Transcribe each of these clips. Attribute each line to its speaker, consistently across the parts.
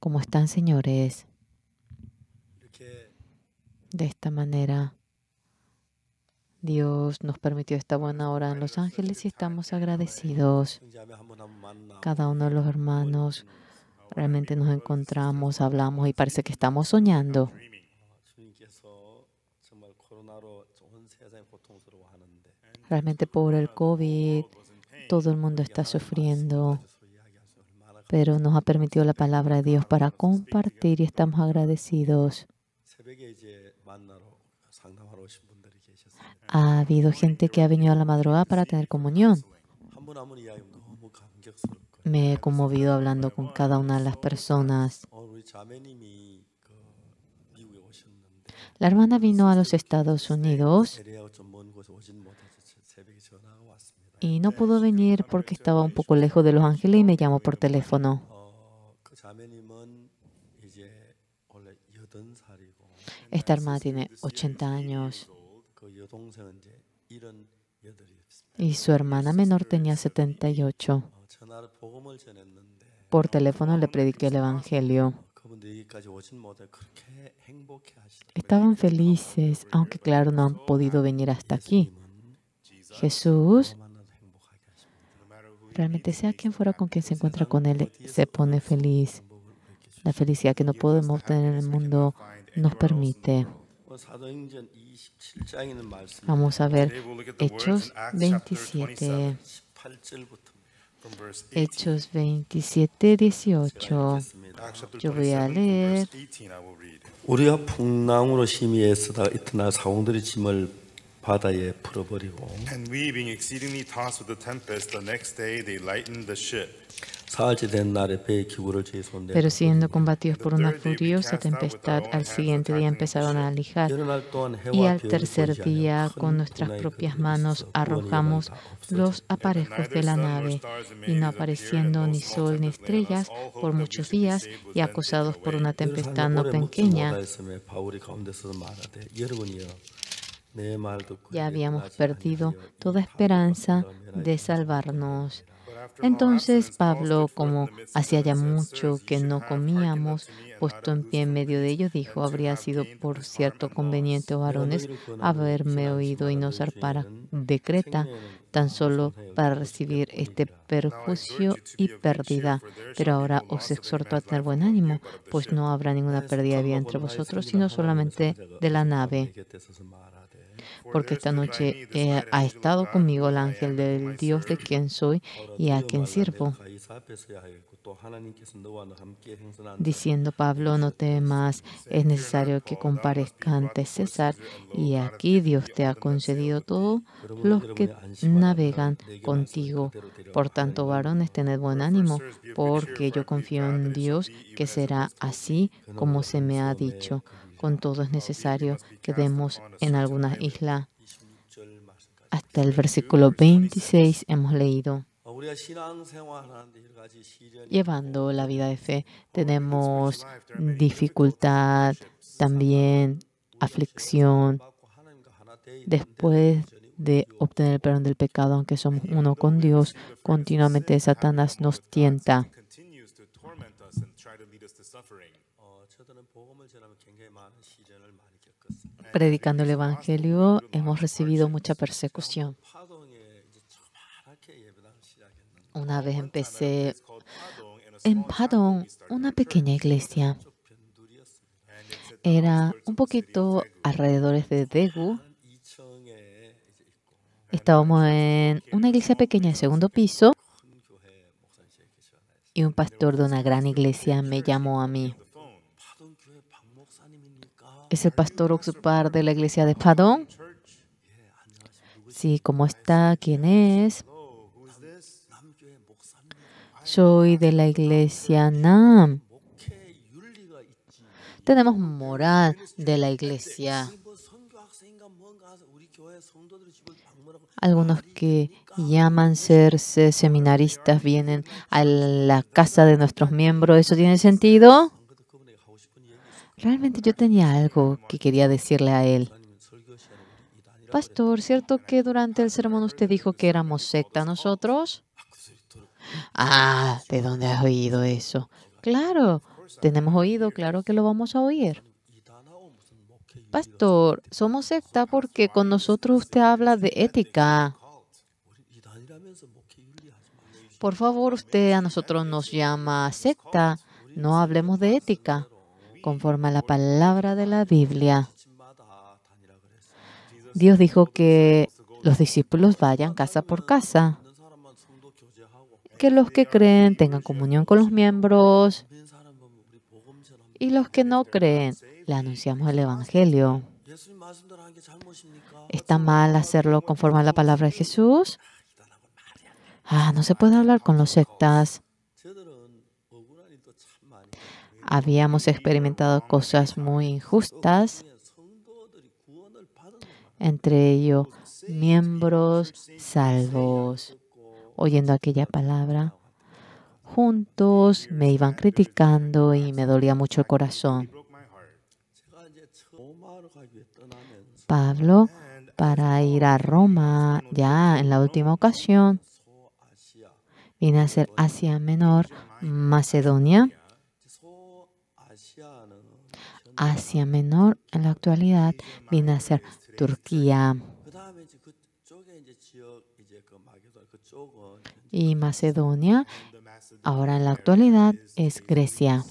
Speaker 1: ¿Cómo están, señores. De esta manera, Dios nos permitió esta buena hora en Los Ángeles y estamos agradecidos. Cada uno de los hermanos realmente nos encontramos, hablamos y parece que estamos soñando. Realmente por el COVID todo el mundo está sufriendo pero nos ha permitido la palabra de Dios para compartir y estamos agradecidos. Ha habido gente que ha venido a la madrugada para tener comunión. Me he conmovido hablando con cada una de las personas. La hermana vino a los Estados Unidos
Speaker 2: y no pudo
Speaker 1: venir porque estaba un poco lejos de Los Ángeles y me llamó por teléfono. Esta hermana tiene 80 años y su hermana menor tenía 78. Por teléfono le prediqué el Evangelio. Estaban felices, aunque claro, no han podido venir hasta aquí. Jesús Realmente, sea quien fuera con quien se encuentra con Él, se pone feliz. La felicidad que no podemos obtener en el mundo nos permite.
Speaker 2: Vamos a ver Hechos 27.
Speaker 1: Hechos 27, 18. Yo voy a leer.
Speaker 2: Pero siendo combatidos por una furiosa tempestad,
Speaker 1: al siguiente día empezaron a lijar
Speaker 2: y al tercer día con nuestras propias
Speaker 1: manos arrojamos los aparejos de la nave y no apareciendo ni sol ni estrellas por muchos días y acosados por una tempestad no pequeña. Ya habíamos perdido toda esperanza de salvarnos. Entonces Pablo, como hacía ya mucho que no comíamos, puesto en pie en medio de ellos, dijo, habría sido por cierto conveniente, varones, haberme oído y no ser de Creta, tan solo para recibir este perjuicio y pérdida. Pero ahora os exhorto a tener buen ánimo, pues no habrá ninguna pérdida de vida entre vosotros, sino solamente de la nave porque esta noche ha este estado conmigo el ángel del Dios de quien soy y a quien sirvo.
Speaker 2: Pues, pues, Diciendo
Speaker 1: Pablo, no pues, temas, es necesario que comparezca ante César y aquí Dios te ha concedido todo los que navegan contigo. Por tanto, varones, tened buen ánimo, porque yo confío en Dios que será así como se me ha dicho. Con todo es necesario que demos en alguna isla. Hasta el versículo 26 hemos leído.
Speaker 2: Llevando
Speaker 1: la vida de fe tenemos dificultad, también aflicción. Después de obtener el perdón del pecado, aunque somos uno con Dios, continuamente Satanás nos tienta. predicando el Evangelio hemos recibido mucha persecución. Una vez empecé en Padong una pequeña iglesia. Era un poquito alrededor de Degu. Estábamos en una iglesia pequeña de segundo piso y un pastor de una gran iglesia me llamó a mí es el pastor Oxupar de la iglesia de Padón. Sí, ¿cómo está? ¿Quién es? Soy de la iglesia Nam. Tenemos moral de la iglesia. Algunos que llaman ser seminaristas vienen a la casa de nuestros miembros. ¿Eso tiene sentido? Realmente yo tenía algo que quería decirle a él. Pastor, ¿cierto que durante el sermón usted dijo que éramos secta nosotros? Ah, ¿de dónde has oído eso? Claro, tenemos oído, claro que lo vamos a oír. Pastor, somos secta porque con nosotros usted habla de ética. Por favor, usted a nosotros nos llama secta, no hablemos de ética conforme a la palabra de la Biblia. Dios dijo que los discípulos vayan casa por casa, que los que creen tengan comunión con los miembros y los que no creen le anunciamos el Evangelio. ¿Está mal hacerlo conforme a la palabra de Jesús? Ah, no se puede hablar con los sectas habíamos experimentado cosas muy injustas, entre ellos miembros salvos. Oyendo aquella palabra, juntos me iban criticando y me dolía mucho el corazón. Pablo, para ir a Roma ya en la última ocasión, vine a ser Asia Menor, Macedonia, Asia Menor en la actualidad viene a ser Turquía. Y Macedonia ahora en la actualidad es Grecia.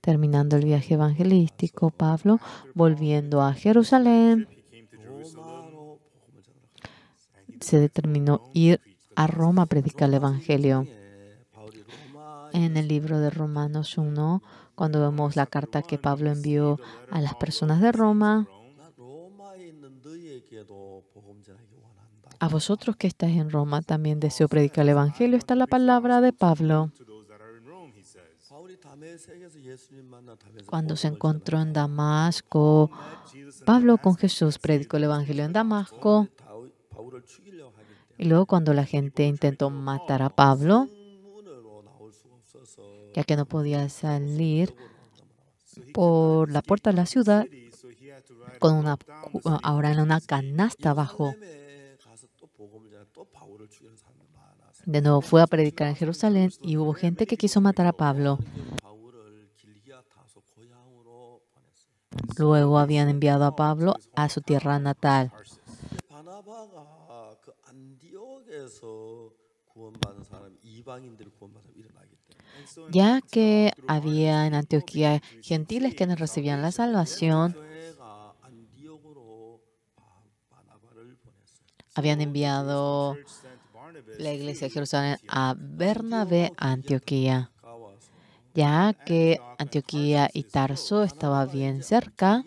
Speaker 1: Terminando el viaje evangelístico, Pablo volviendo a Jerusalén se determinó ir a Roma a predicar el Evangelio. En el libro de Romanos 1 cuando vemos la carta que Pablo envió a las personas de Roma, a vosotros que estáis en Roma también deseo predicar el Evangelio, está la palabra de Pablo. Cuando se encontró en Damasco, Pablo con Jesús predicó el Evangelio en Damasco. Y luego cuando la gente intentó matar a Pablo, ya que no podía salir por la puerta de la ciudad con una ah, ahora en una canasta bajo. De nuevo fue a predicar en Jerusalén y hubo gente que quiso matar a Pablo. Luego habían enviado a Pablo a su tierra natal
Speaker 2: ya que
Speaker 1: había en Antioquía gentiles que no recibían la salvación, habían enviado la iglesia de Jerusalén a Bernabé, Antioquía, ya que Antioquía y Tarso estaba bien cerca.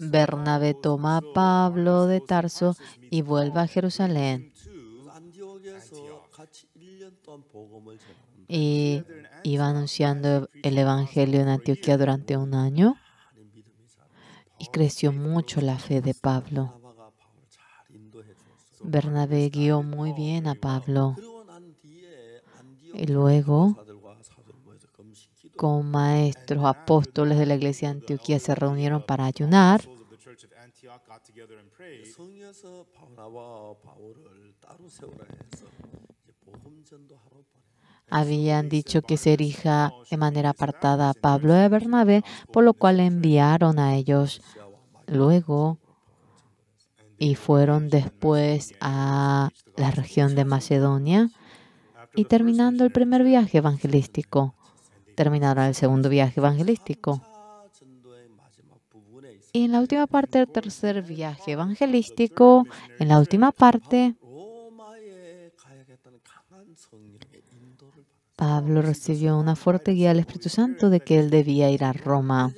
Speaker 1: Bernabé toma a Pablo de Tarso y vuelve a Jerusalén y iba anunciando el Evangelio en Antioquía durante un año y creció mucho la fe de Pablo. Bernabé guió muy bien a Pablo y luego con maestros, apóstoles de la iglesia de Antioquía se reunieron para ayunar
Speaker 2: y
Speaker 1: habían dicho que se erija de manera apartada a Pablo y Bernabé, por lo cual enviaron a ellos luego y fueron después a la región de Macedonia y terminando el primer viaje evangelístico, Terminaron el segundo viaje evangelístico. Y en la última parte del tercer viaje evangelístico, en la última parte, Pablo recibió una fuerte guía del Espíritu Santo de que él debía ir a Roma.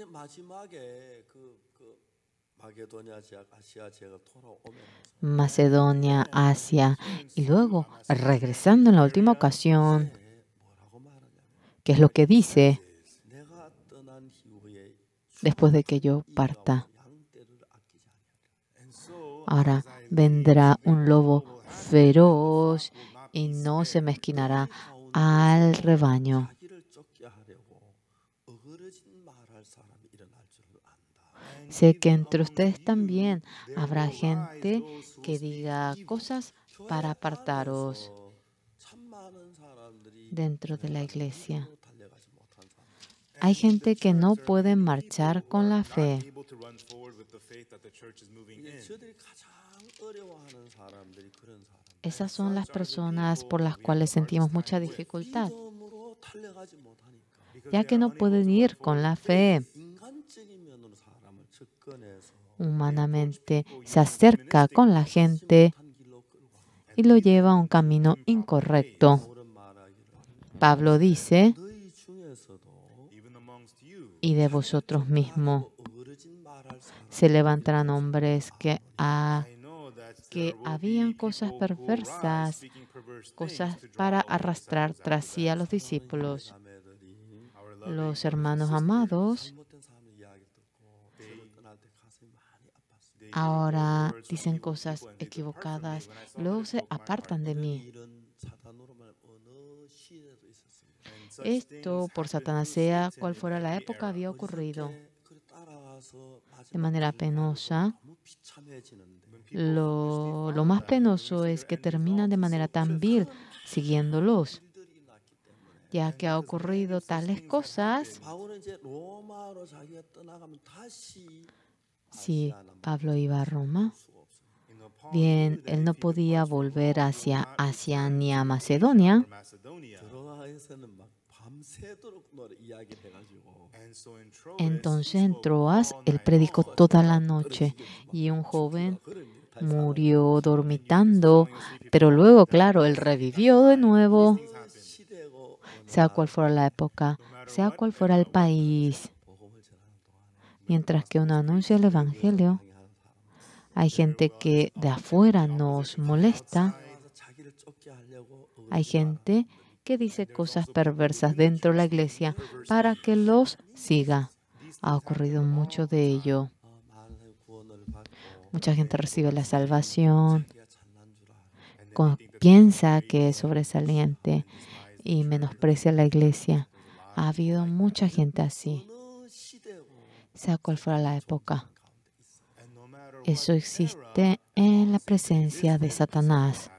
Speaker 1: Macedonia, Asia, y luego, regresando en la última ocasión, que es lo que dice después de que yo parta. Ahora vendrá un lobo feroz y no se mezquinará al rebaño. Sé que entre ustedes también habrá gente que diga cosas para apartaros dentro de la iglesia. Hay gente que no puede marchar con la fe. Esas son las personas por las cuales sentimos mucha dificultad, ya que no pueden ir con la fe. Humanamente se acerca con la gente y lo lleva a un camino incorrecto. Pablo dice, y de vosotros mismos se levantarán hombres que a que habían cosas perversas, cosas para arrastrar tras sí a los discípulos. Los hermanos amados
Speaker 2: ahora dicen cosas equivocadas, luego se apartan de mí. Esto
Speaker 1: por Satanás, sea cual fuera la época, había ocurrido de manera penosa. Lo, más penoso es que terminan de manera tan vil siguiéndolos, ya que ha ocurrido tales cosas. Si Pablo iba a Roma, bien, él no podía volver hacia Asia ni a Macedonia. Entonces Troas él predicó toda la noche y un joven murió dormitando, pero luego, claro, él revivió de nuevo, sea cual fuera la época, sea cual fuera el país. Mientras que uno anuncia el Evangelio, hay gente que de afuera nos molesta. Hay gente que dice cosas perversas dentro de la iglesia para que los siga. Ha ocurrido mucho de ello. Mucha gente recibe la salvación, con, piensa que es sobresaliente y menosprecia la iglesia. Ha habido mucha gente así, sea cual fuera la época. Eso existe en la presencia de Satanás.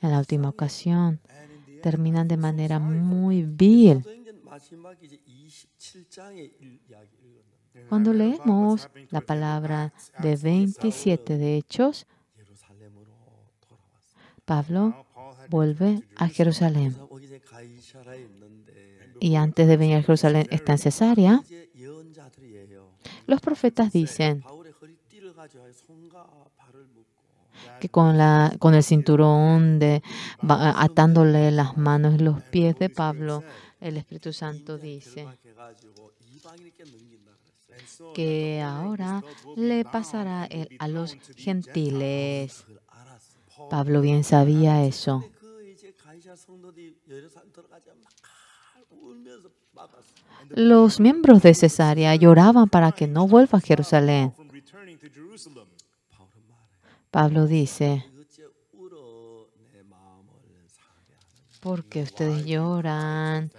Speaker 1: En la última ocasión, terminan de manera muy vil
Speaker 2: cuando leemos
Speaker 1: la palabra de 27 de Hechos, Pablo vuelve a Jerusalén. Y antes de venir a Jerusalén está en Cesarea. Los profetas dicen, que con, la, con el cinturón, de, atándole las manos y los pies de Pablo, el Espíritu Santo dice que ahora le pasará a los gentiles. Pablo bien sabía eso. Los miembros de Cesarea lloraban para que no vuelva a Jerusalén. Pablo dice, porque ustedes lloran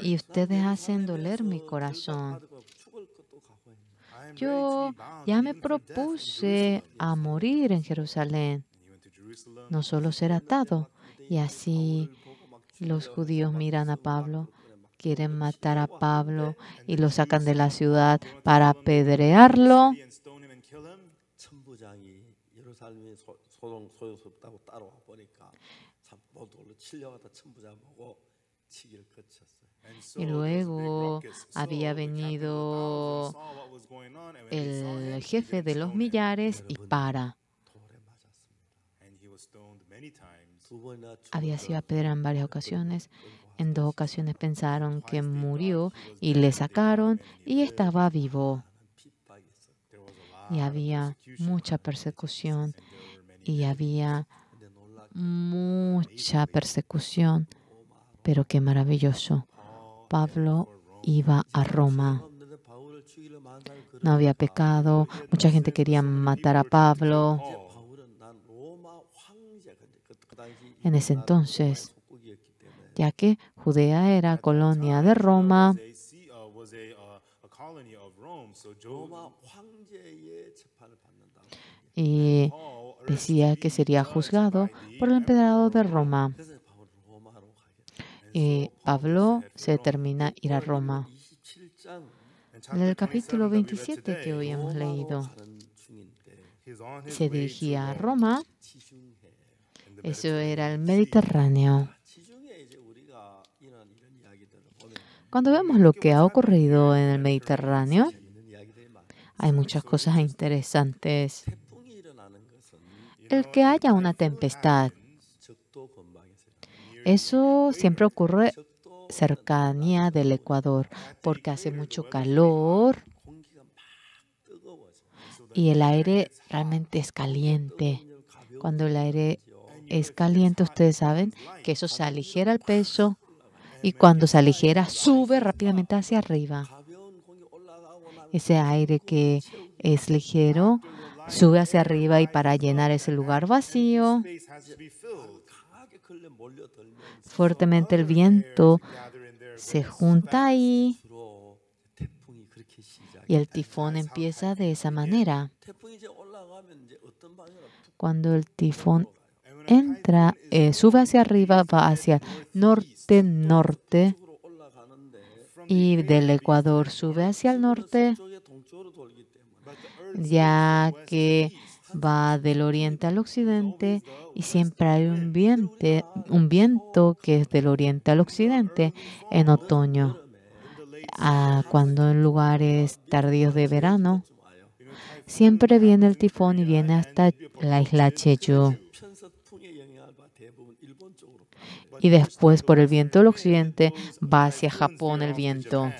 Speaker 1: y ustedes hacen doler mi corazón. Yo ya me propuse a morir en Jerusalén, no solo ser atado. Y así los judíos miran a Pablo, quieren matar a Pablo y lo sacan de la ciudad para apedrearlo
Speaker 2: y luego
Speaker 1: había venido el jefe de los millares y para.
Speaker 2: Había sido apedreado en varias ocasiones.
Speaker 1: En dos ocasiones pensaron que murió y le sacaron y estaba vivo y había mucha persecución y había mucha persecución, pero qué maravilloso. Pablo iba a Roma. No había pecado, mucha gente quería matar a Pablo. En ese entonces, ya que Judea era colonia de Roma, y decía que sería juzgado por el emperador de Roma. Y Pablo se determina ir a Roma.
Speaker 3: En el capítulo
Speaker 1: 27 que hoy hemos leído,
Speaker 2: se dirigía a Roma.
Speaker 1: Eso era el Mediterráneo. Cuando vemos lo que ha ocurrido en el Mediterráneo, hay muchas cosas interesantes. El que haya una tempestad, eso siempre ocurre cercanía del Ecuador, porque hace mucho calor y el aire realmente es caliente. Cuando el aire es caliente, ustedes saben que eso se aligera el peso y cuando se aligera, sube rápidamente hacia arriba. Ese aire que es ligero sube hacia arriba y para llenar ese lugar vacío, fuertemente el viento se junta ahí y el tifón empieza de esa manera. Cuando el tifón entra, eh, sube hacia arriba, va hacia norte-norte y del Ecuador sube hacia el norte, ya que va del oriente al occidente y siempre hay un viento, un viento que es del oriente al occidente en otoño, ah, cuando en lugares tardíos de verano. Siempre viene el tifón y viene hasta la isla Chechu y después por el viento del occidente va hacia Japón el viento.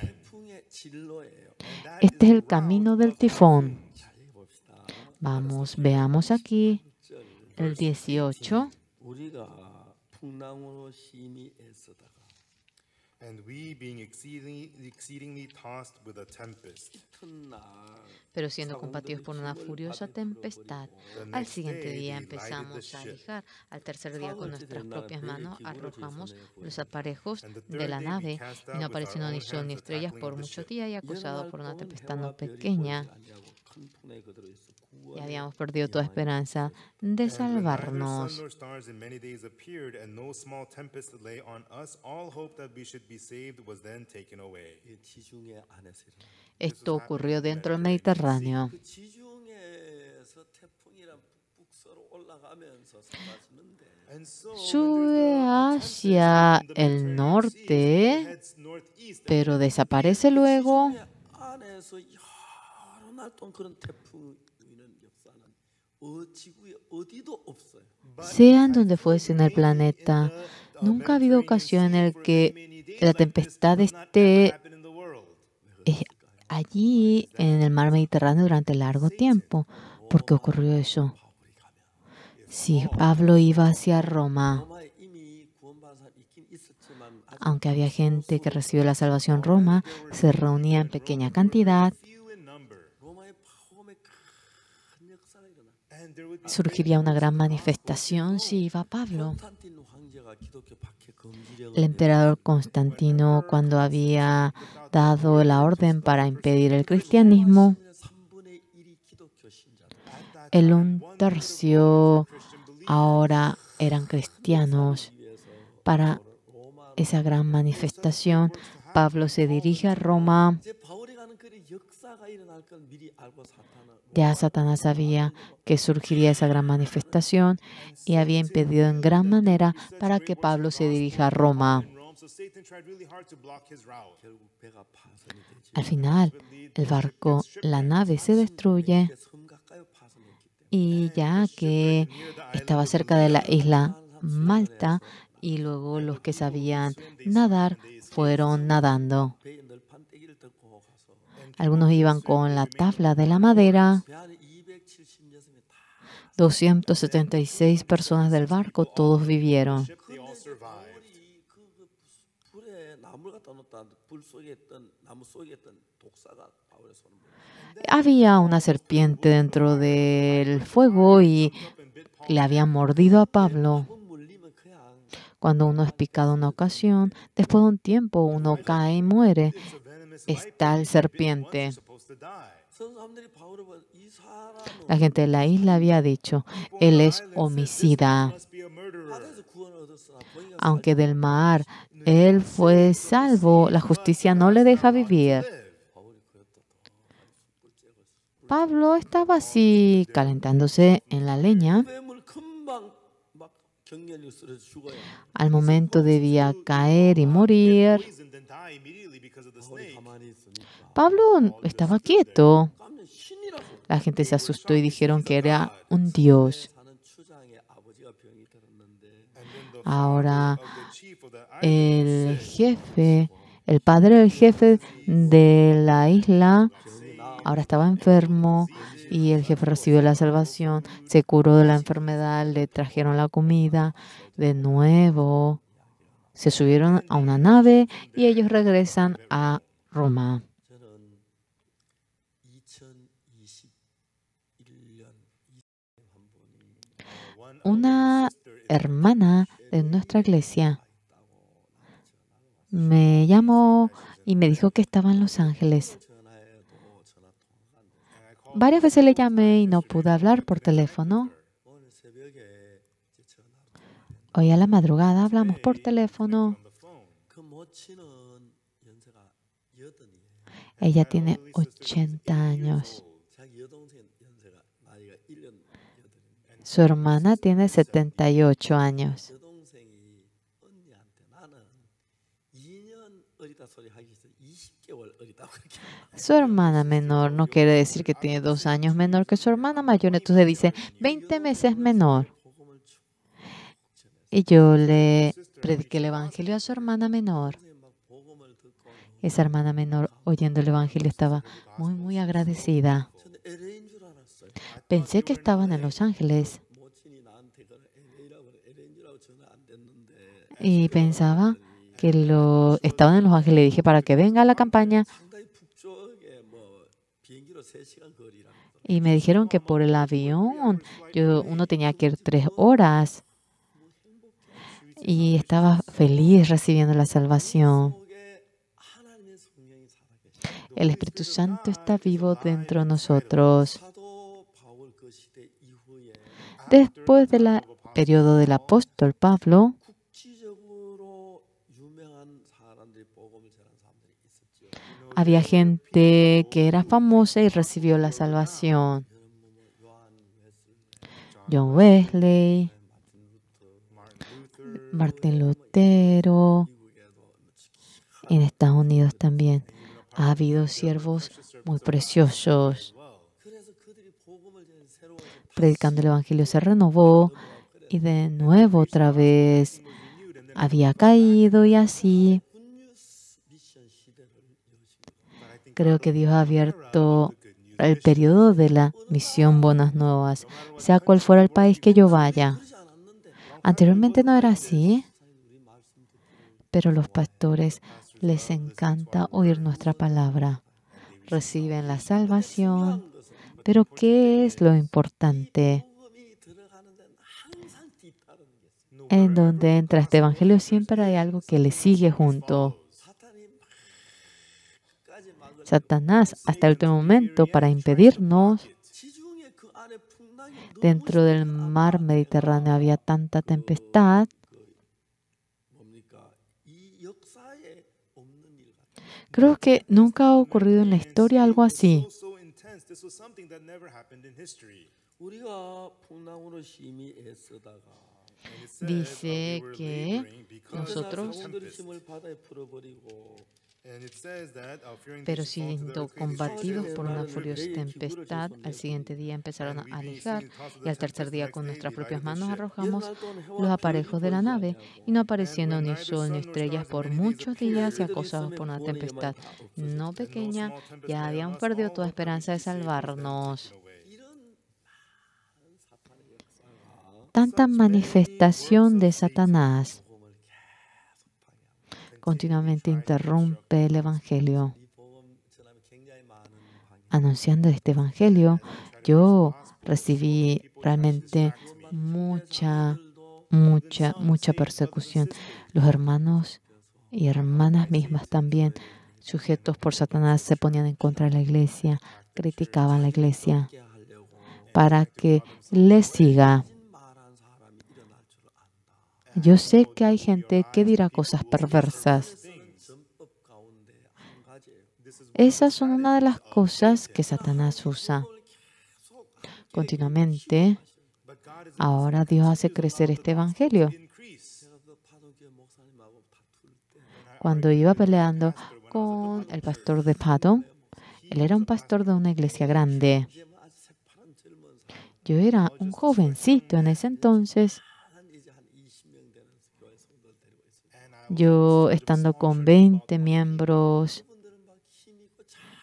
Speaker 1: Este es el camino del tifón. Vamos, veamos aquí el 18.
Speaker 2: Pero siendo combatidos por una furiosa tempestad,
Speaker 1: al siguiente día empezamos a alejar. Al tercer día, con nuestras propias manos, arrojamos los aparejos de la nave y no apareciendo ni sol ni estrellas por mucho día y acusados por una tempestad no pequeña y habíamos perdido toda esperanza de salvarnos. Ah,
Speaker 2: Esto ocurrió dentro del Mediterráneo.
Speaker 1: Sube hacia el norte, pero desaparece luego. Sean donde en el planeta, nunca ha habido ocasión en la que la tempestad esté eh, allí en el mar Mediterráneo durante largo tiempo. ¿Por qué ocurrió oh, eso? Si oh, Pablo iba hacia Roma, aunque había gente que recibió la salvación Roma, se reunía en pequeña cantidad surgiría una gran manifestación si iba Pablo. El emperador Constantino, cuando había dado la orden para impedir el cristianismo, el un tercio ahora eran cristianos. Para esa gran manifestación, Pablo se dirige a Roma ya Satanás sabía que surgiría esa gran manifestación y había impedido en gran manera para que Pablo se dirija a Roma. Al final, el barco, la nave se destruye y ya que estaba cerca de la isla Malta y luego los que sabían nadar fueron nadando. Algunos iban con la tabla de la madera. 276 personas del barco, todos vivieron. Había una serpiente dentro del fuego y le había mordido a Pablo. Cuando uno es picado una ocasión, después de un tiempo uno cae y muere está el serpiente. La gente de la isla había dicho, él es homicida. Aunque del mar él fue salvo, la justicia no le deja vivir. Pablo estaba así calentándose en la leña al momento debía caer y morir. Pablo estaba quieto. La gente se asustó y dijeron que era un dios. Ahora, el jefe, el padre del jefe de la isla, ahora estaba enfermo y el jefe recibió la salvación, se curó de la enfermedad, le trajeron la comida, de nuevo se subieron a una nave y ellos regresan a Roma. Una hermana de nuestra iglesia me llamó y me dijo que estaba en Los Ángeles Varias veces le llamé y no pude hablar por teléfono. Hoy a la madrugada hablamos por teléfono. Ella tiene 80 años. Su hermana tiene 78 años. Su hermana menor no quiere decir que tiene dos años menor que su hermana mayor. Entonces dice 20 meses menor. Y yo le prediqué el evangelio a su hermana menor. Esa hermana menor, oyendo el evangelio, estaba muy, muy agradecida. Pensé que estaban en Los Ángeles. Y pensaba que lo, estaban en Los Ángeles. Le dije, para que venga a la campaña, y me dijeron que por el avión yo, uno tenía que ir tres horas. Y estaba feliz recibiendo la salvación. El Espíritu Santo está vivo dentro de nosotros. Después del periodo del apóstol Pablo, Había gente que era famosa y recibió la salvación. John Wesley, Martín Lutero, en Estados Unidos también ha habido siervos muy preciosos. Predicando el Evangelio se renovó y de nuevo otra vez había caído y así Creo que Dios ha abierto el periodo de la misión Buenas Nuevas, sea cual fuera el país que yo vaya. Anteriormente no era así, pero los pastores les encanta oír nuestra palabra. Reciben la salvación, pero ¿qué es lo importante? En donde entra este evangelio siempre hay algo que le sigue junto. Satanás hasta el último momento para impedirnos. Dentro del mar Mediterráneo había tanta tempestad Creo que nunca ha ocurrido en la historia algo así.
Speaker 2: Dice que nosotros
Speaker 1: pero siendo combatidos por una furiosa tempestad, al siguiente día empezaron a alejar y al tercer día con nuestras propias manos arrojamos los aparejos de la nave y no apareciendo ni sol ni estrellas por muchos días y acosados por una tempestad no pequeña, ya habían perdido toda esperanza de salvarnos. Tanta manifestación de Satanás continuamente interrumpe el Evangelio. Anunciando este Evangelio, yo recibí realmente mucha, mucha, mucha persecución. Los hermanos y hermanas mismas también, sujetos por Satanás, se ponían en contra de la iglesia, criticaban la iglesia para que le siga yo sé que hay gente que dirá cosas perversas. Esas son una de las cosas que Satanás usa continuamente. Ahora Dios hace crecer este evangelio. Cuando iba peleando con el pastor de Pato, él era un pastor de una iglesia grande. Yo era un jovencito en ese entonces Yo estando con 20 miembros,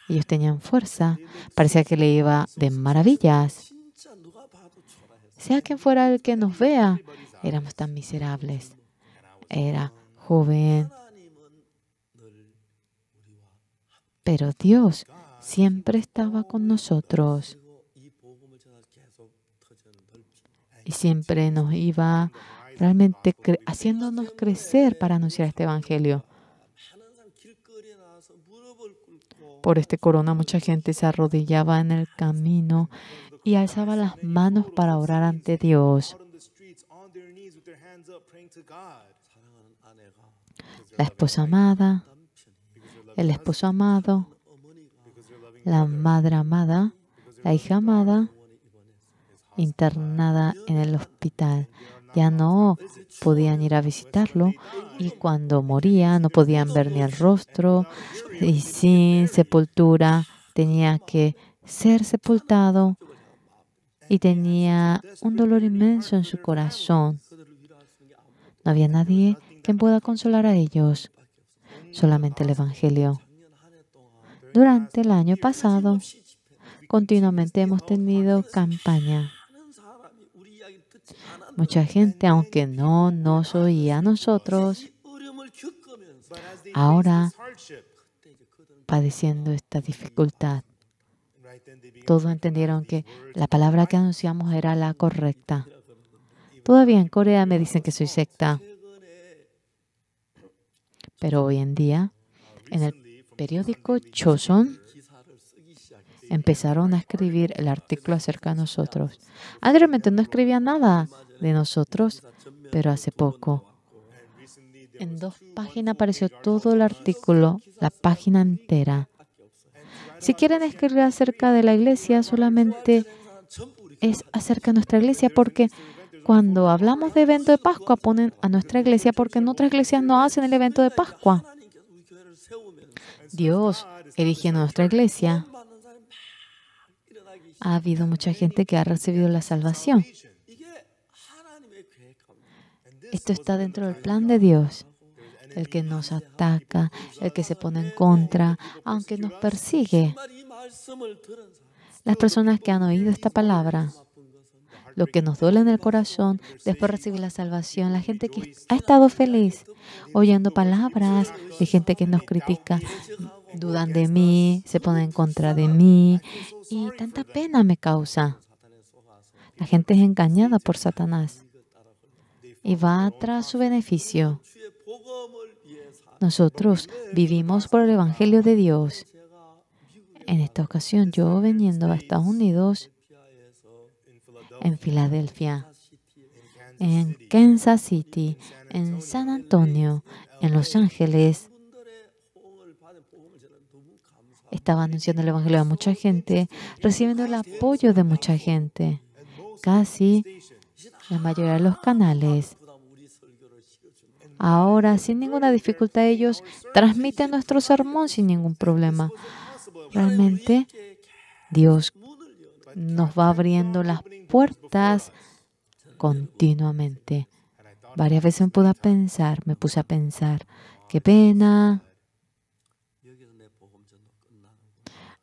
Speaker 1: ellos tenían fuerza, parecía que le iba de maravillas. Sea quien fuera el que nos vea, éramos tan miserables. Era joven. Pero Dios siempre estaba con nosotros y siempre nos iba realmente haciéndonos crecer para anunciar este Evangelio. Por este corona mucha gente se arrodillaba en el camino y alzaba las manos para orar ante Dios. La esposa amada, el esposo amado, la madre amada, la hija amada, internada en el hospital ya no podían ir a visitarlo y cuando moría no podían ver ni el rostro y sin sepultura tenía que ser sepultado y tenía un dolor inmenso en su corazón. No había nadie quien pueda consolar a ellos, solamente el Evangelio. Durante el año pasado, continuamente hemos tenido campaña Mucha gente, aunque no nos oía a nosotros, ahora padeciendo esta dificultad. Todos entendieron que la palabra que anunciamos era la correcta. Todavía en Corea me dicen que soy secta. Pero hoy en día, en el periódico Choson, empezaron a escribir el artículo acerca de nosotros. Anteriormente no escribía nada de nosotros, pero hace poco, en dos páginas apareció todo el artículo, la página entera. Si quieren escribir acerca de la iglesia, solamente es acerca de nuestra iglesia, porque cuando hablamos de evento de Pascua, ponen a nuestra iglesia, porque en otras iglesias no hacen el evento de Pascua. Dios erigió nuestra iglesia ha habido mucha gente que ha recibido la salvación. Esto está dentro del plan de Dios. El que nos ataca, el que se pone en contra, aunque nos persigue. Las personas que han oído esta palabra, lo que nos duele en el corazón, después recibir la salvación, la gente que ha estado feliz oyendo palabras de gente que nos critica, dudan de mí, se ponen en contra de mí y tanta pena me causa. La gente es engañada por Satanás y va tras su beneficio. Nosotros vivimos por el Evangelio de Dios. En esta ocasión, yo veniendo a Estados Unidos, en Filadelfia, en Kansas City, en San Antonio, en Los Ángeles, estaba anunciando el Evangelio a mucha gente, recibiendo el apoyo de mucha gente. Casi la mayoría de los canales. Ahora, sin ninguna dificultad, ellos transmiten nuestro sermón sin ningún problema. Realmente, Dios nos va abriendo las puertas continuamente. Varias veces me pude pensar, me puse a pensar, qué pena,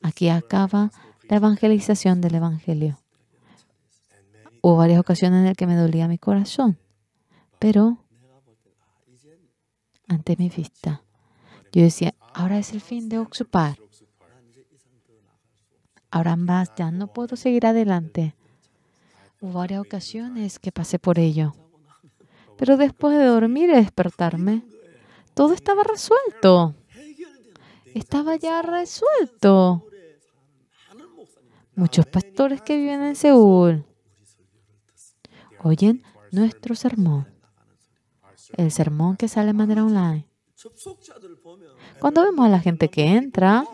Speaker 1: Aquí acaba la evangelización del Evangelio. Hubo varias ocasiones en las que me dolía mi corazón, pero ante mi vista, yo decía, ahora es el fin de ocupar. Ahora más ya no puedo seguir adelante. Hubo varias ocasiones que pasé por ello. Pero después de dormir y despertarme, todo estaba resuelto. Estaba ya resuelto. Muchos pastores que viven en Seúl oyen nuestro sermón, el sermón que sale de manera online. Cuando vemos a la gente que entra,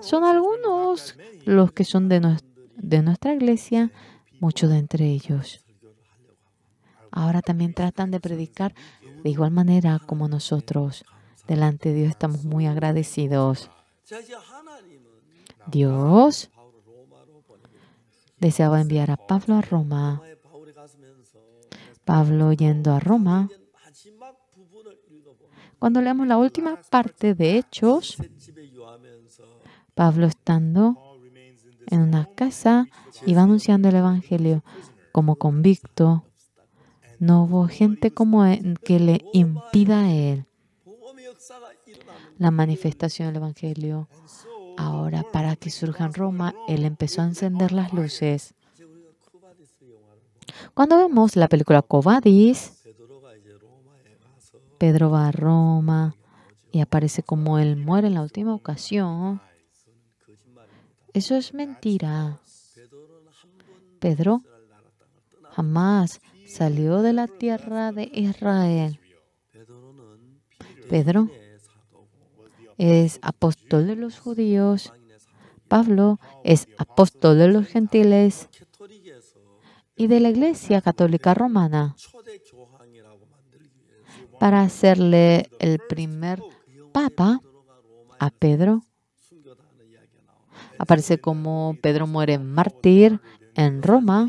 Speaker 1: son algunos los que son de, de nuestra iglesia, muchos de entre ellos. Ahora también tratan de predicar de igual manera como nosotros. Delante de Dios estamos muy agradecidos. Dios deseaba enviar a Pablo a Roma. Pablo yendo a Roma. Cuando leamos la última parte de Hechos, Pablo estando en una casa y va anunciando el Evangelio como convicto. No hubo gente como él e-, que le impida a él la manifestación del Evangelio. Ahora, para que surja en Roma, él empezó a encender las luces. Cuando vemos la película Covadis, Pedro va a Roma y aparece como él muere en la última ocasión. Eso es mentira. Pedro jamás salió de la tierra de Israel. Pedro es apóstol de los judíos, Pablo es apóstol de los gentiles y de la Iglesia Católica Romana para hacerle el primer papa a Pedro. Aparece como Pedro muere mártir en Roma,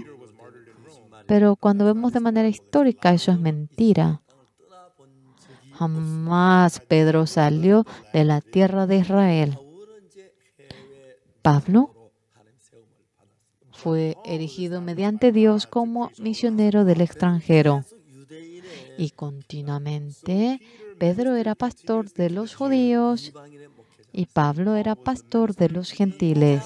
Speaker 1: pero cuando vemos de manera histórica eso es mentira. Jamás Pedro salió de la tierra de Israel. Pablo fue erigido mediante Dios como misionero del extranjero. Y continuamente Pedro era pastor de los judíos y Pablo era pastor de los gentiles.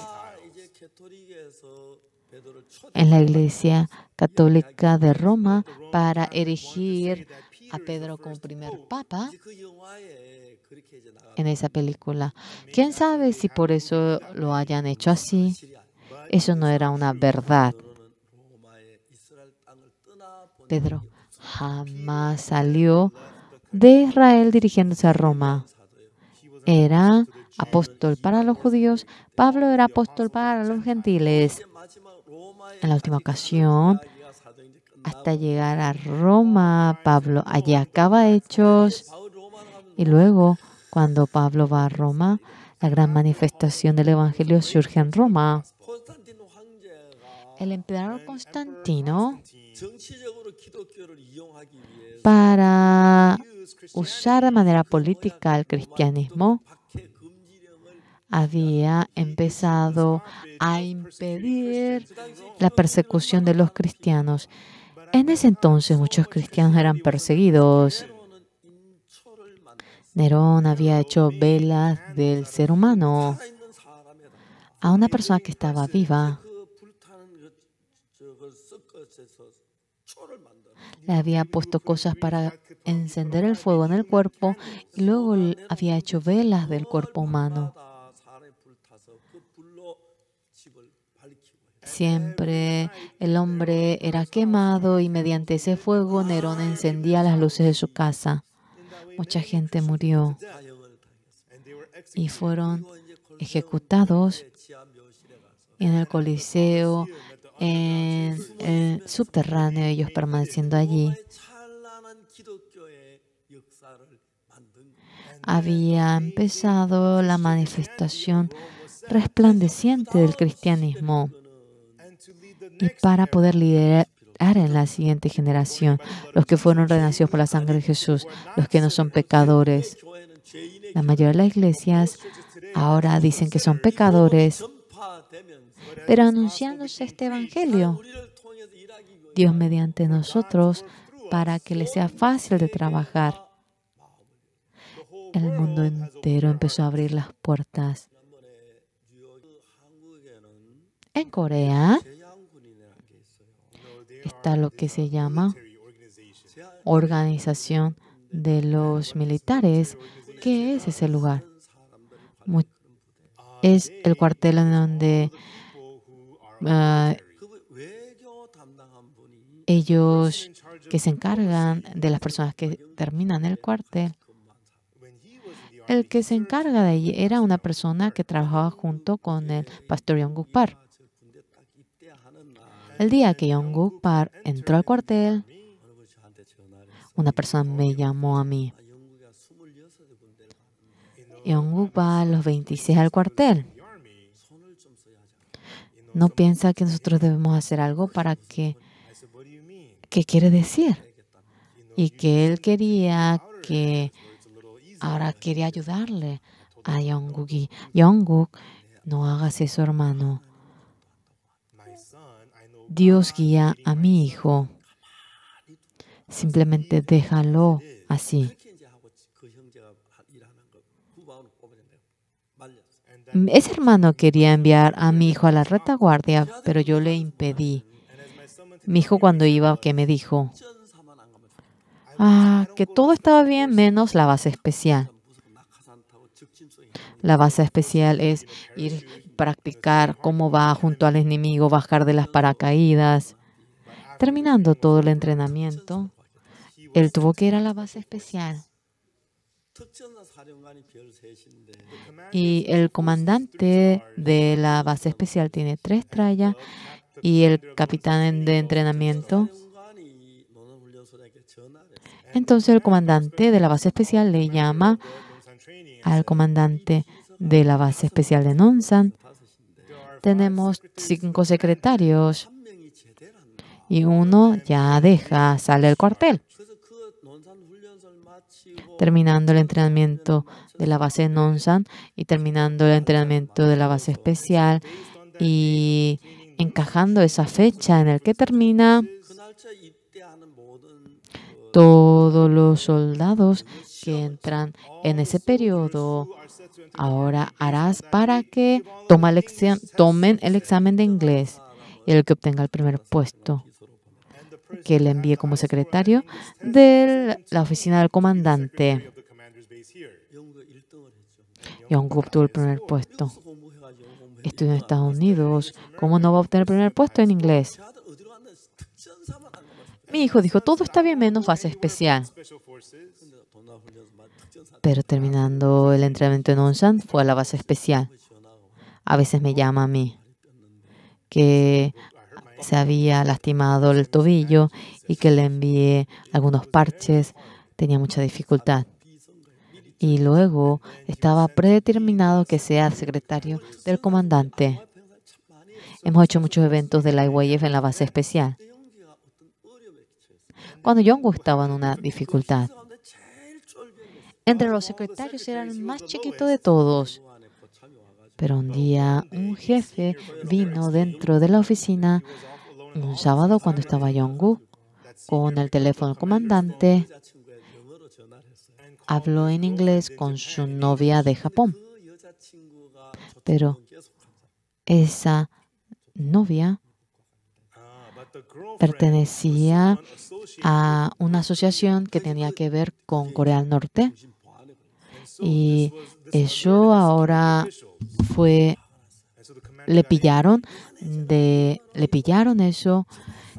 Speaker 1: En la Iglesia Católica de Roma, para erigir a Pedro como primer papa en esa película. ¿Quién sabe si por eso lo hayan hecho así? Eso no era una verdad. Pedro jamás salió de Israel dirigiéndose a Roma. Era apóstol para los judíos, Pablo era apóstol para los gentiles. En la última ocasión, hasta llegar a Roma. Pablo allí acaba Hechos. Y luego, cuando Pablo va a Roma, la gran manifestación del Evangelio surge en Roma. El emperador Constantino, para usar de manera política el cristianismo, había empezado a impedir la persecución de los cristianos. En ese entonces muchos cristianos eran perseguidos. Nerón había hecho velas del ser humano a una persona que estaba viva. Le había puesto cosas para encender el fuego en el cuerpo y luego había hecho velas del cuerpo humano. siempre el hombre era quemado y mediante ese fuego Nerón encendía las luces de su casa. Mucha gente murió y fueron ejecutados en el Coliseo, en el subterráneo, ellos permaneciendo allí. Había empezado la manifestación resplandeciente del cristianismo y para poder liderar en la siguiente generación, los que fueron renacidos por la sangre de Jesús, los que no son pecadores. La mayoría de las iglesias ahora dicen que son pecadores, pero anunciándose este Evangelio, Dios mediante nosotros, para que les sea fácil de trabajar. El mundo entero empezó a abrir las puertas. En Corea, está lo que se llama organización de los militares. ¿Qué es ese lugar? Es el cuartel en donde ah, ellos que se encargan de las personas que terminan el cuartel. El que se encarga de allí era una persona que trabajaba junto con el pastor guspar el día que Young-guk Park entró al cuartel, una persona me llamó a mí. Young-guk va a los 26 al cuartel. No piensa que nosotros debemos hacer algo para que... ¿Qué quiere decir? Y que él quería que... Ahora quería ayudarle a Jungkook. Y Jungkook, no hagas eso, hermano. Dios guía a mi hijo. Simplemente déjalo así. Ese hermano quería enviar a mi hijo a la retaguardia, pero yo le impedí. Mi hijo cuando iba, que me dijo? Ah, que todo estaba bien menos la base especial. La base especial es ir practicar cómo va junto al enemigo, bajar de las paracaídas. Terminando todo el entrenamiento, él tuvo que ir a la base especial. Y el comandante de la base especial tiene tres estrellas y el capitán de entrenamiento. Entonces el comandante de la base especial le llama al comandante de la base especial de Nonsan tenemos cinco secretarios y uno ya deja, sale del cuartel. Terminando el entrenamiento de la base Nonsan y terminando el entrenamiento de la base especial y encajando esa fecha en el que termina, todos los soldados que entran en ese periodo ahora harás para que tomen el examen de inglés y el que obtenga el primer puesto que le envíe como secretario de la oficina del comandante. aunque obtuvo el primer puesto. Estoy en Estados Unidos. ¿Cómo no va a obtener el primer puesto en inglés? Mi hijo dijo, todo está bien menos fase especial pero terminando el entrenamiento en Onsan fue a la base especial. A veces me llama a mí, que se había lastimado el tobillo y que le envié algunos parches, tenía mucha dificultad. Y luego estaba predeterminado que sea secretario del comandante. Hemos hecho muchos eventos de la IYF en la base especial. Cuando Yongo estaba en una dificultad, entre los secretarios era el más chiquito de todos. Pero un día un jefe vino dentro de la oficina un sábado cuando estaba Yongu con el teléfono comandante. Habló en inglés con su novia de Japón. Pero esa novia pertenecía a una asociación que tenía que ver con Corea del Norte y eso eh, ahora fue, le pillaron, de, le pillaron eso.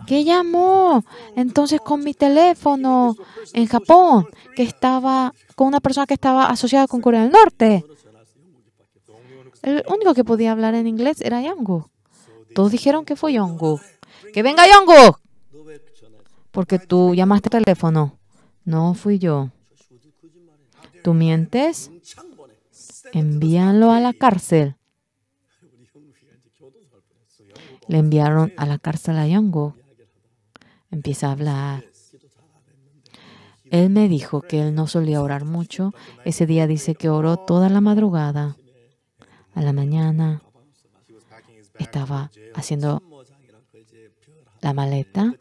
Speaker 1: ¿Qué llamó? Entonces con mi teléfono en Japón, que estaba con una persona que estaba asociada con Corea del Norte. El único que podía hablar en inglés era Yangu. Todos dijeron que fue Yongu. ¡Que venga Yongu! Porque tú llamaste teléfono. No fui yo tú mientes, Envíalo a la cárcel. Le enviaron a la cárcel a Yongo. Empieza a hablar. Él me dijo que él no solía orar mucho. Ese día dice que oró toda la madrugada. A la mañana estaba haciendo la maleta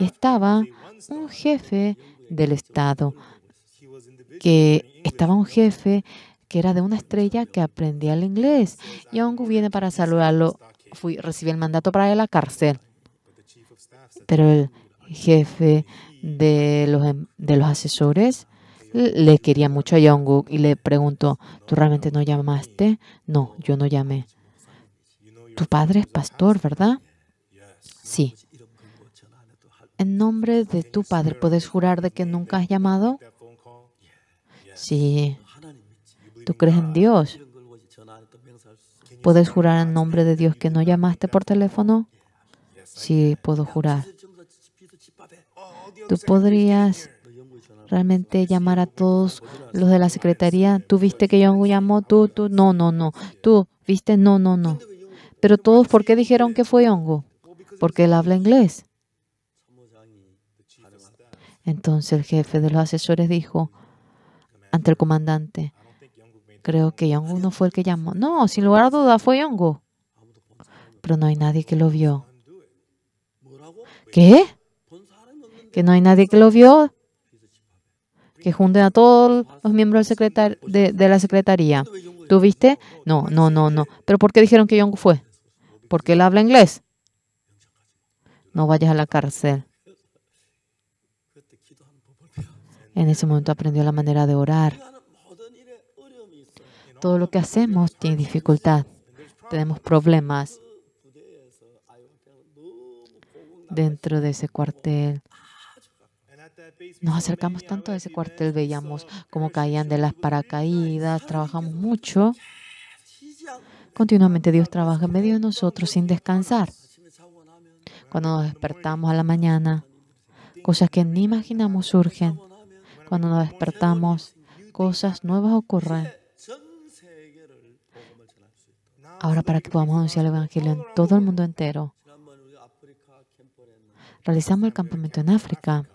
Speaker 1: y estaba un jefe del Estado que estaba un jefe que era de una estrella que aprendía el inglés. Y viene para saludarlo. Fui, recibí el mandato para ir a la cárcel. Pero el jefe de los, em, de los asesores le quería mucho a Jungkook y le preguntó, ¿tú realmente no llamaste? No, yo no llamé. Tu padre es pastor, ¿verdad? Sí. ¿En nombre de tu padre puedes jurar de que nunca has llamado? Si tú crees en Dios, ¿puedes jurar en nombre de Dios que no llamaste por teléfono? Sí, puedo jurar. Tú podrías realmente llamar a todos los de la secretaría. Tú viste que Yongo llamó, tú, tú, no, no, no. Tú viste, no, no, no. Pero todos, ¿por qué dijeron que fue Yongo? Porque él habla inglés. Entonces el jefe de los asesores dijo, ante el comandante. Creo que Yongu no fue el que llamó. No, sin lugar a duda fue Yongu. Pero no hay nadie que lo vio. ¿Qué? ¿Que no hay nadie que lo vio? Que junten a todos los miembros de, de, la secretaría. ¿Tú viste? No, no, no, no. ¿Pero por qué dijeron que Yongu fue? Porque él habla inglés. No vayas a la cárcel. En ese momento aprendió la manera de orar. Todo lo que hacemos tiene dificultad. Tenemos problemas dentro de ese cuartel. Nos acercamos tanto a ese cuartel, veíamos cómo caían de las paracaídas, trabajamos mucho. Continuamente Dios trabaja en medio de nosotros sin descansar. Cuando nos despertamos a la mañana, cosas que ni imaginamos surgen. Cuando nos despertamos, cosas nuevas ocurren. Ahora para que podamos anunciar el Evangelio en todo el mundo entero. Realizamos el campamento en África.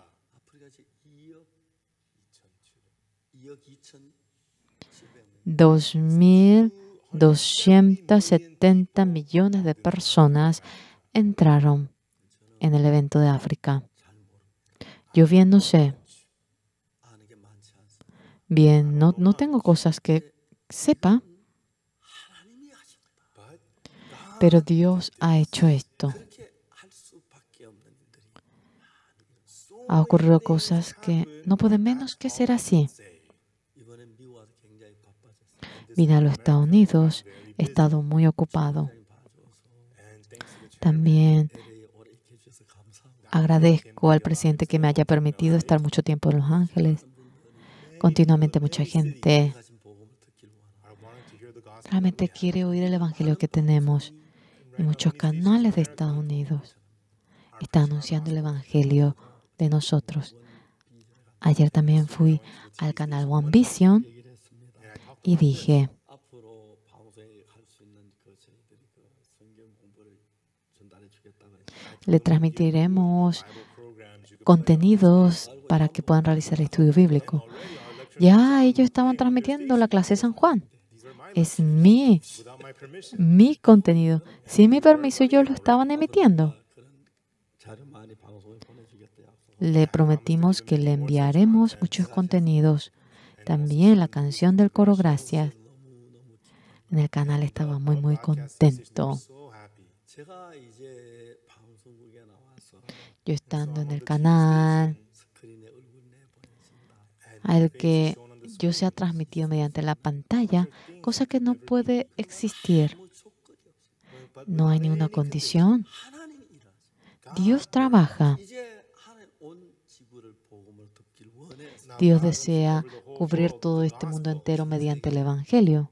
Speaker 1: Dos mil millones de personas entraron en el evento de África. Yo bien, no, tengo cosas que sepa, pero Dios ha hecho esto. Ha ocurrido cosas que no pueden menos que ser así. Vine a los Estados Unidos, he estado muy ocupado. También agradezco al presidente que me haya permitido estar mucho tiempo en Los Ángeles continuamente mucha gente realmente quiere oír el Evangelio que tenemos. Y muchos canales de Estados Unidos están anunciando el Evangelio de nosotros. Ayer también fui al canal One Vision y dije, le transmitiremos contenidos para que puedan realizar el estudio bíblico. Ya ellos estaban transmitiendo la clase San Juan. Es mi, mi contenido. Sin mi permiso ellos lo estaban emitiendo. Le prometimos que le enviaremos muchos contenidos. También la canción del coro Gracias. En el canal estaba muy, muy contento. Yo estando en el canal al que yo ha transmitido mediante la pantalla, cosa que no puede existir. No hay ninguna condición. Dios trabaja. Dios desea cubrir todo este mundo entero mediante el Evangelio.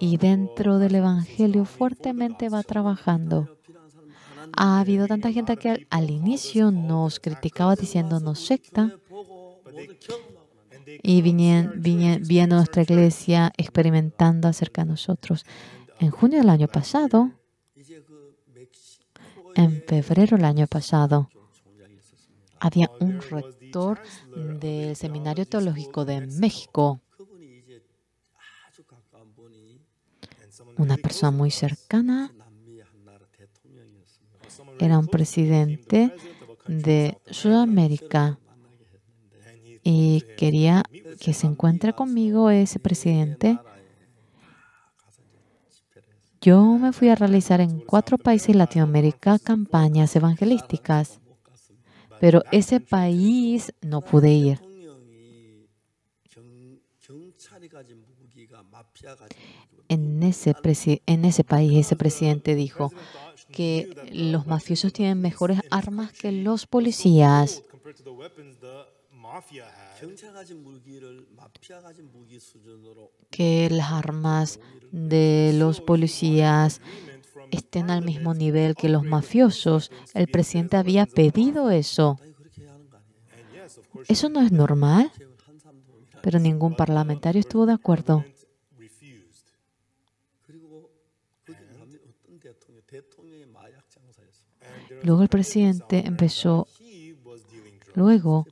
Speaker 1: Y dentro del Evangelio fuertemente va trabajando. Ha habido tanta gente que al, al inicio nos criticaba diciéndonos secta, y vinieron, a viendo nuestra iglesia, experimentando acerca de nosotros. En junio del año pasado, en febrero del año pasado, había un rector del Seminario Teológico de México, una persona muy cercana, era un presidente de Sudamérica y quería que se encuentre conmigo ese presidente. Yo me fui a realizar en cuatro países de Latinoamérica campañas evangelísticas, pero ese país no pude ir. En ese, en ese país ese presidente dijo que los mafiosos tienen mejores armas que los policías que las armas de los policías estén al mismo nivel que los mafiosos. El presidente había pedido eso. Eso no es normal, pero ningún parlamentario estuvo de acuerdo. Luego el presidente empezó, luego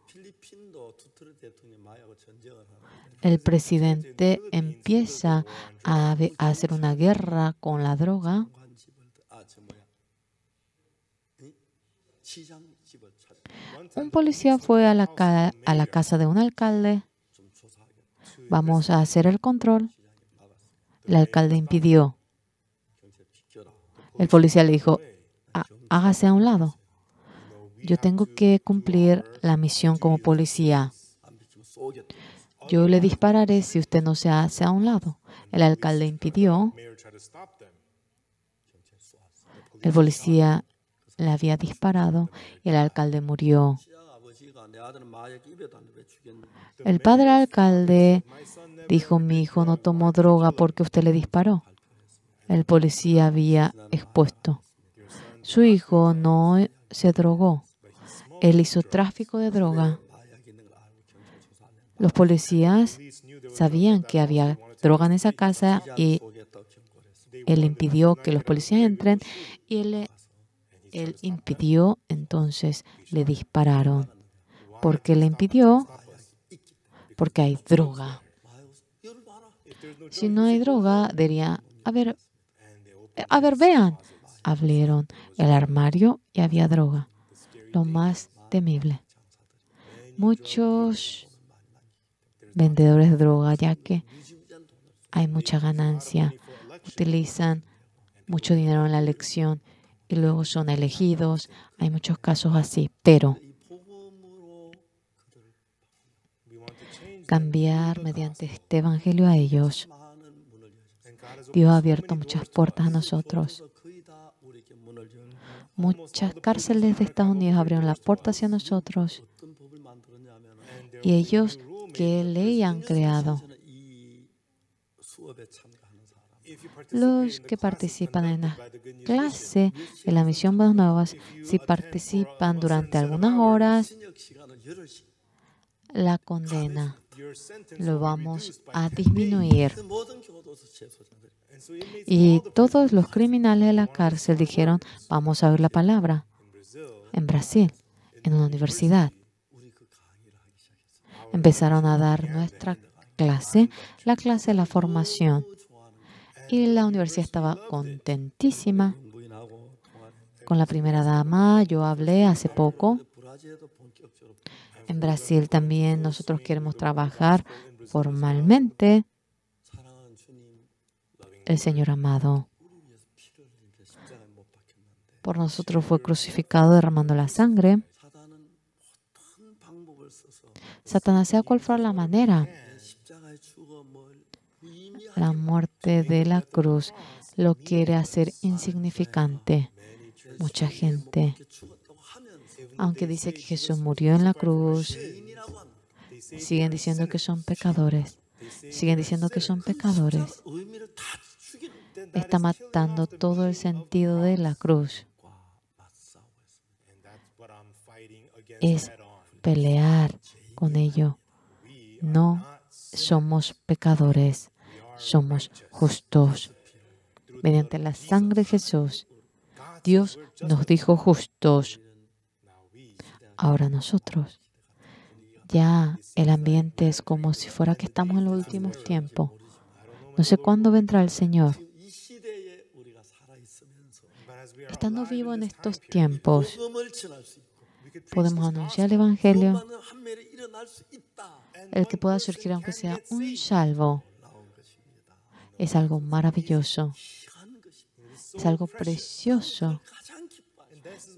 Speaker 1: el presidente empieza a, hacer una guerra con la droga, un policía fue a la, a la casa de un alcalde. Vamos a hacer el control. El alcalde impidió. El policía le dijo, hágase a un lado. Yo tengo que cumplir la misión como policía. Yo le dispararé si usted no se hace a un lado. El alcalde impidió. El policía le había disparado y el alcalde murió. El padre alcalde dijo, mi hijo no tomó droga porque usted le disparó. El policía había expuesto. Su hijo no se drogó. Él hizo tráfico de droga. Los policías sabían que había droga en esa casa y él impidió que los policías entren y él, impidió, entonces le dispararon. ¿Por qué le impidió? Porque hay droga. Si no hay droga, diría, a ver, a ver, vean. Abrieron el armario y había droga. Lo más temible. Muchos vendedores de droga, ya que hay mucha ganancia. Utilizan mucho dinero en la elección y luego son elegidos. Hay muchos casos así, pero cambiar mediante este evangelio a ellos. Dios ha abierto muchas puertas a nosotros. Muchas cárceles de Estados Unidos abrieron la puerta hacia nosotros y ellos que le han creado. Los que participan en la clase de la misión Buenas Nuevas, si participan durante algunas horas, la condena lo vamos a disminuir. Y todos los criminales de la cárcel dijeron, vamos a oír la palabra en Brasil, en una universidad empezaron a dar nuestra clase, la clase de la formación. Y la universidad estaba contentísima con la primera dama. Yo hablé hace poco. En Brasil también nosotros queremos trabajar formalmente. El Señor amado por nosotros fue crucificado derramando la sangre. Satanás, sea cual fuera la manera, la muerte de la cruz lo quiere hacer insignificante. Mucha gente, aunque dice que Jesús murió en la cruz, siguen diciendo que son pecadores. Siguen diciendo que son pecadores. Está matando todo el sentido de la cruz. Es pelear con ello. No somos pecadores, somos justos. Mediante la sangre de Jesús, Dios nos dijo justos. Ahora nosotros. Ya el ambiente es como si fuera que estamos en los últimos tiempos. No sé cuándo vendrá el Señor. Estando vivo en estos tiempos, podemos anunciar el Evangelio, el que pueda surgir aunque sea un salvo, es algo maravilloso, es algo precioso.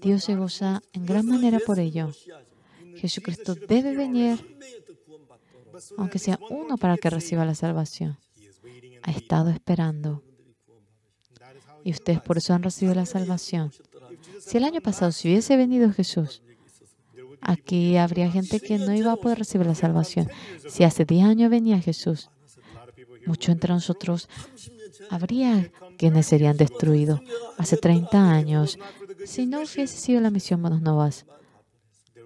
Speaker 1: Dios se goza en gran manera por ello. Jesucristo debe venir, aunque sea uno para que reciba la salvación. Ha estado esperando. Y ustedes por eso han recibido la salvación. Si el año pasado, si hubiese venido Jesús, Aquí habría gente que no iba a poder recibir la salvación. Si hace 10 años venía Jesús, muchos entre nosotros habría quienes serían destruidos. Hace 30 años, si no hubiese sido la misión Manos Novas,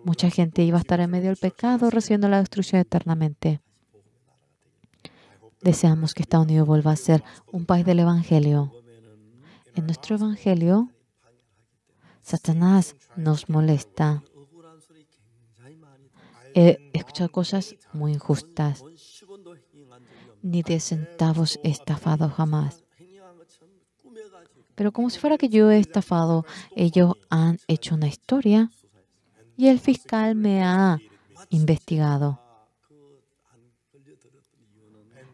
Speaker 1: mucha gente iba a estar en medio del pecado, recibiendo la destrucción eternamente. Deseamos que Estados Unidos vuelva a ser un país del Evangelio. En nuestro Evangelio, Satanás nos molesta he escuchado cosas muy injustas, ni de centavos he estafado jamás. Pero como si fuera que yo he estafado, ellos han hecho una historia y el fiscal me ha investigado.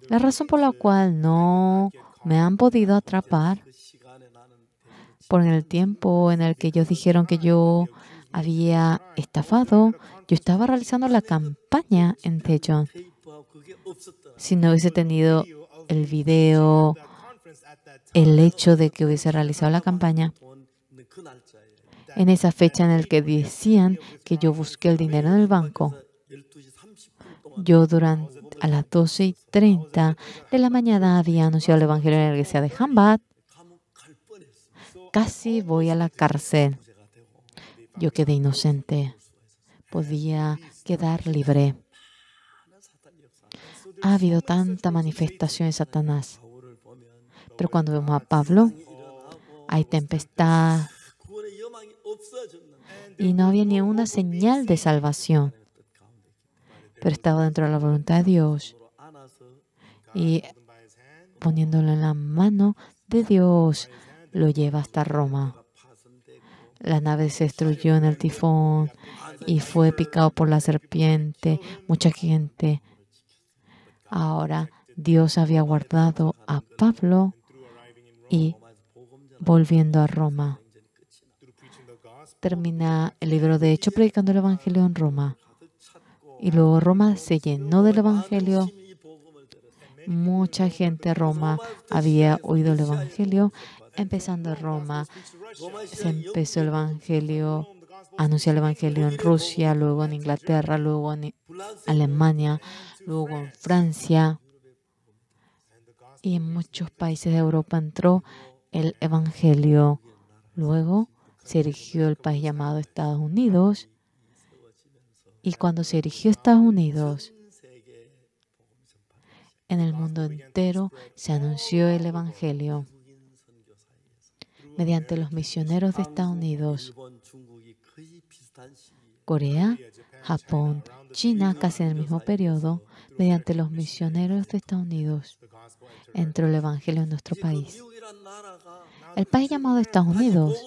Speaker 1: La razón por la cual no me han podido atrapar por el tiempo en el que ellos dijeron que yo había estafado. Yo estaba realizando la campaña en Daejeon. Si no hubiese tenido el video, el hecho de que hubiese realizado la campaña, en esa fecha en la que decían que yo busqué el dinero en el banco, yo durante a las 12 y 30 de la mañana había anunciado el Evangelio en la iglesia de Hambat. Casi voy a la cárcel. Yo quedé inocente, podía quedar libre. Ha habido tanta manifestación de Satanás. Pero cuando vemos a Pablo, hay tempestad y no había ni una señal de salvación. Pero estaba dentro de la voluntad de Dios y poniéndolo en la mano de Dios, lo lleva hasta Roma. La nave se destruyó en el tifón y fue picado por la serpiente. Mucha gente. Ahora Dios había guardado a Pablo y volviendo a Roma. Termina el libro de Hecho predicando el Evangelio en Roma. Y luego Roma se llenó del Evangelio. Mucha gente en Roma había oído el Evangelio empezando en Roma, se empezó el Evangelio, anunció el Evangelio en Rusia, luego en Inglaterra, luego en Alemania, luego en Francia. Y en muchos países de Europa entró el Evangelio. Luego se erigió el país llamado Estados Unidos. Y cuando se erigió Estados Unidos, en el mundo entero se anunció el Evangelio mediante los misioneros de Estados Unidos. Corea, Japón, China, casi en el mismo periodo, mediante los misioneros de Estados Unidos, entró el Evangelio en nuestro país. El país llamado Estados Unidos,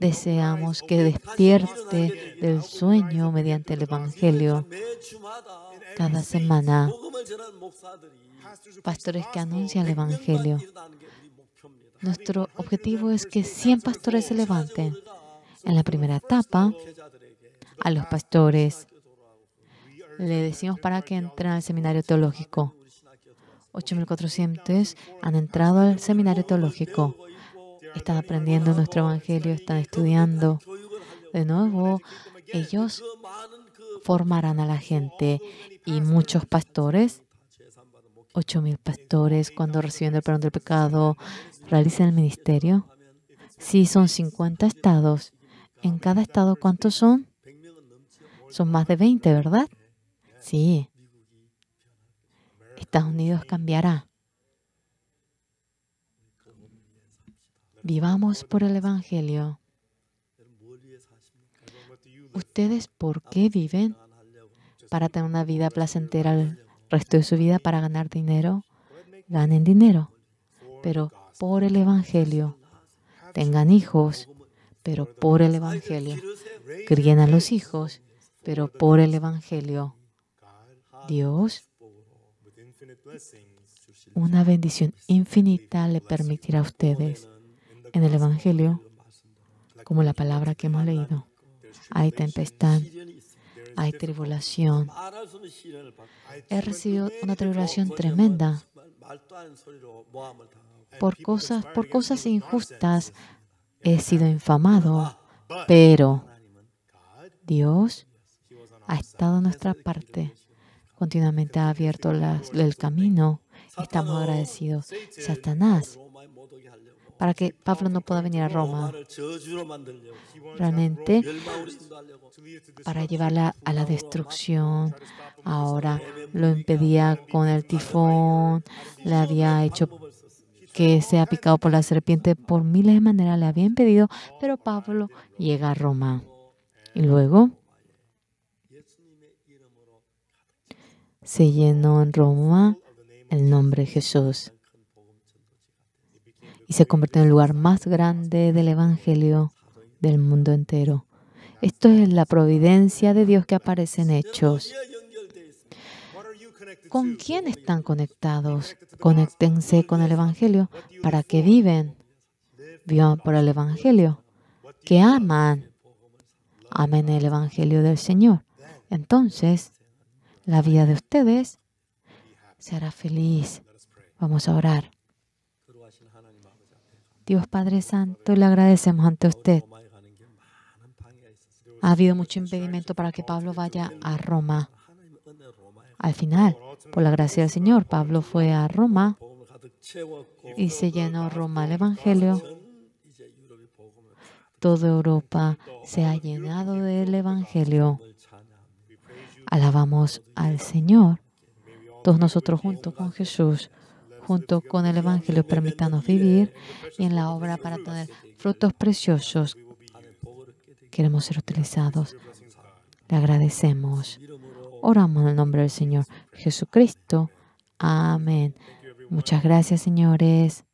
Speaker 1: deseamos que despierte del sueño mediante el Evangelio cada semana. Pastores que anuncian el Evangelio, nuestro objetivo es que 100 pastores se levanten. En la primera etapa, a los pastores le decimos para que entren al seminario teológico. 8.400 han entrado al seminario teológico. Están aprendiendo nuestro evangelio, están estudiando. De nuevo, ellos formarán a la gente y muchos pastores, 8.000 pastores, cuando reciben el perdón del pecado, realiza el ministerio? Si son 50 estados, ¿en cada estado cuántos son? Son más de 20, ¿verdad? Sí. Estados Unidos cambiará. Vivamos por el Evangelio. ¿Ustedes por qué viven? ¿Para tener una vida placentera el resto de su vida? ¿Para ganar dinero? Ganen dinero. Pero por el Evangelio. Tengan hijos, pero por el Evangelio. Críen a los hijos, pero por el Evangelio. Dios, una bendición infinita le permitirá a ustedes en el Evangelio, como la palabra que hemos leído. Hay tempestad, hay tribulación. He recibido una tribulación tremenda por cosas, por cosas injustas he sido infamado, ah, pero Dios ha estado en nuestra parte, continuamente ha abierto el camino. Estamos agradecidos. Satanás, para que Pablo no pueda venir a Roma,
Speaker 2: realmente para llevarla
Speaker 1: a la destrucción. Ahora lo impedía con el tifón, le había hecho que ha picado por la serpiente. Por miles de maneras le habían pedido, pero Pablo llega a Roma. Y luego se llenó en Roma el nombre de Jesús y se convirtió en el lugar más grande del Evangelio del mundo entero. Esto es la providencia de Dios que aparece en hechos. ¿Con quién están conectados? Conéctense con el Evangelio para que viven vivan por el Evangelio, que aman, amen el Evangelio del Señor. Entonces, la vida de ustedes será feliz. Vamos a orar. Dios Padre Santo, le agradecemos ante usted. Ha habido mucho impedimento para que Pablo vaya a Roma. Al final, por la gracia del Señor, Pablo fue a Roma y se llenó Roma el Evangelio. Toda Europa se ha llenado del Evangelio. Alabamos al Señor. Todos nosotros junto con Jesús, junto con el Evangelio, permítanos vivir en la obra para tener frutos preciosos. Queremos ser utilizados. Le agradecemos Oramos en el nombre del Señor Jesucristo. Amén. Muchas gracias, señores.